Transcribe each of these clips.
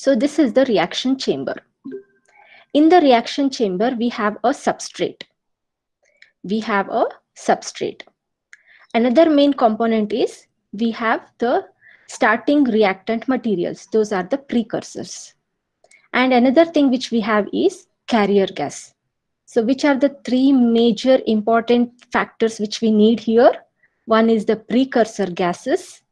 So this is the reaction chamber. In the reaction chamber, we have a substrate. We have a substrate. Another main component is we have the starting reactant materials. Those are the precursors. And another thing which we have is carrier gas. So which are the three major important factors which we need here? One is the precursor gases.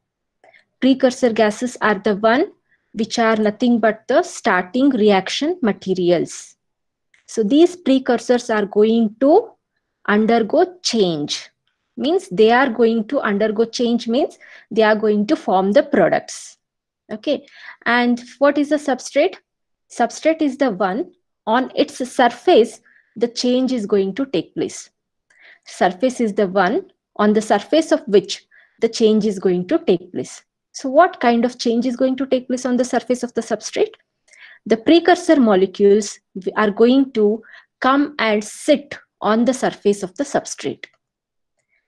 Precursor gases are the one which are nothing but the starting reaction materials. So these precursors are going to undergo change. Means they are going to undergo change means they are going to form the products. Okay. And what is the substrate? Substrate is the one on its surface the change is going to take place. Surface is the one on the surface of which the change is going to take place. So what kind of change is going to take place on the surface of the substrate? The precursor molecules are going to come and sit on the surface of the substrate.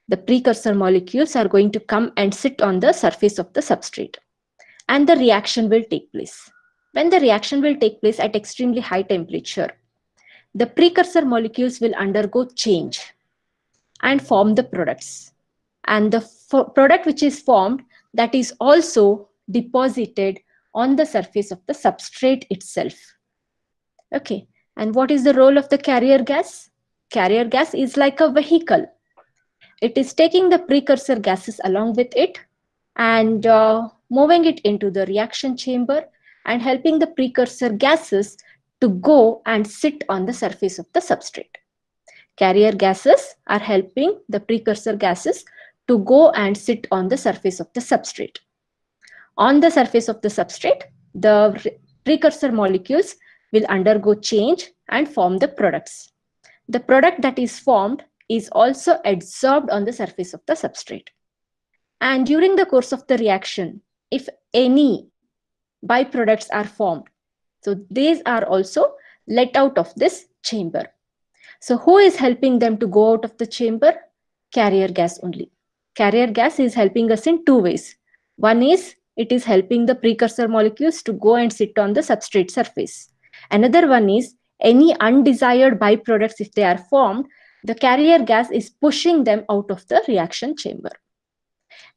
The precursor molecules are going to come and sit on the surface of the substrate. And the reaction will take place. When the reaction will take place at extremely high temperature, the precursor molecules will undergo change and form the products. And the product which is formed that is also deposited on the surface of the substrate itself. Okay, and what is the role of the carrier gas? Carrier gas is like a vehicle. It is taking the precursor gases along with it and uh, moving it into the reaction chamber and helping the precursor gases to go and sit on the surface of the substrate. Carrier gases are helping the precursor gases to go and sit on the surface of the substrate. On the surface of the substrate, the precursor molecules will undergo change and form the products. The product that is formed is also adsorbed on the surface of the substrate. And during the course of the reaction, if any byproducts are formed, so these are also let out of this chamber. So who is helping them to go out of the chamber? Carrier gas only carrier gas is helping us in two ways. One is it is helping the precursor molecules to go and sit on the substrate surface. Another one is any undesired byproducts, if they are formed, the carrier gas is pushing them out of the reaction chamber.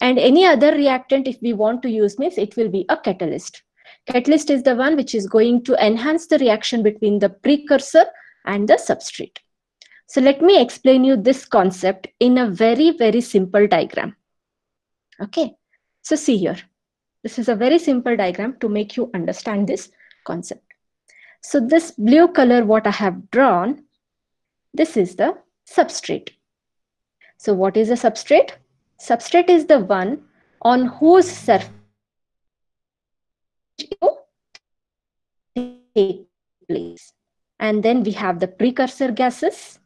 And any other reactant, if we want to use means, it will be a catalyst. Catalyst is the one which is going to enhance the reaction between the precursor and the substrate. So let me explain you this concept in a very, very simple diagram. Okay, so see here. This is a very simple diagram to make you understand this concept. So this blue color what I have drawn, this is the substrate. So what is a substrate? Substrate is the one on whose surface take place. And then we have the precursor gases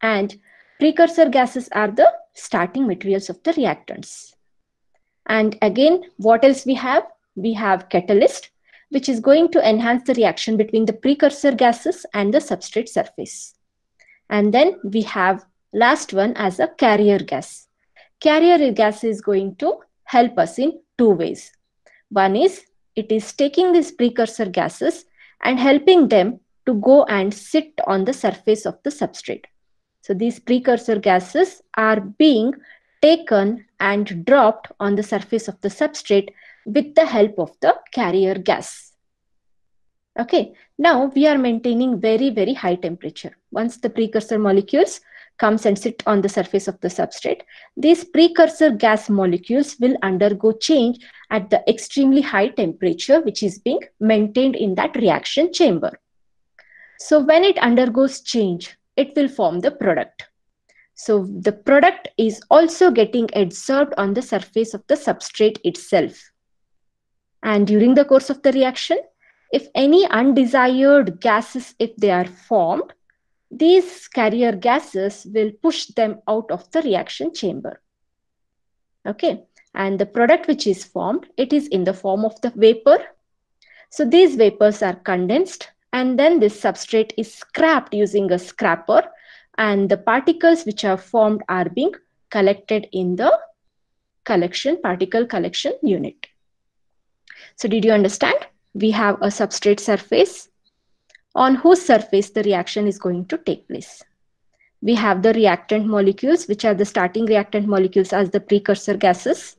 and precursor gases are the starting materials of the reactants. And again, what else we have? We have catalyst, which is going to enhance the reaction between the precursor gases and the substrate surface. And then we have last one as a carrier gas. Carrier gas is going to help us in two ways. One is it is taking these precursor gases and helping them to go and sit on the surface of the substrate. So these precursor gases are being taken and dropped on the surface of the substrate with the help of the carrier gas. Okay, now we are maintaining very, very high temperature. Once the precursor molecules comes and sit on the surface of the substrate, these precursor gas molecules will undergo change at the extremely high temperature which is being maintained in that reaction chamber. So when it undergoes change, it will form the product. So the product is also getting adsorbed on the surface of the substrate itself. And during the course of the reaction, if any undesired gases, if they are formed, these carrier gases will push them out of the reaction chamber. Okay, and the product which is formed, it is in the form of the vapor. So these vapors are condensed and then this substrate is scrapped using a scrapper and the particles which are formed are being collected in the collection particle collection unit. So did you understand? We have a substrate surface on whose surface the reaction is going to take place. We have the reactant molecules, which are the starting reactant molecules as the precursor gases.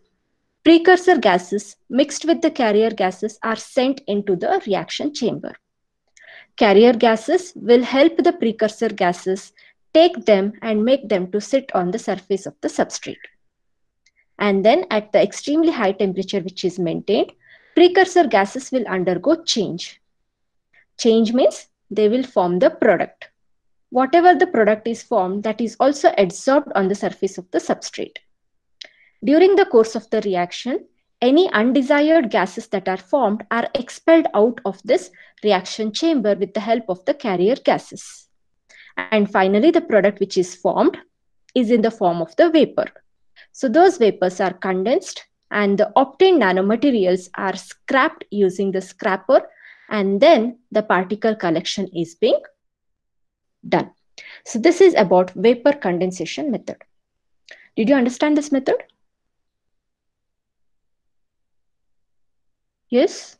Precursor gases mixed with the carrier gases are sent into the reaction chamber. Carrier gases will help the precursor gases take them and make them to sit on the surface of the substrate. And then at the extremely high temperature which is maintained, precursor gases will undergo change. Change means they will form the product. Whatever the product is formed, that is also adsorbed on the surface of the substrate. During the course of the reaction, any undesired gases that are formed are expelled out of this reaction chamber with the help of the carrier gases. And finally, the product which is formed is in the form of the vapor. So those vapors are condensed and the obtained nanomaterials are scrapped using the scrapper and then the particle collection is being done. So this is about vapor condensation method. Did you understand this method? Yes.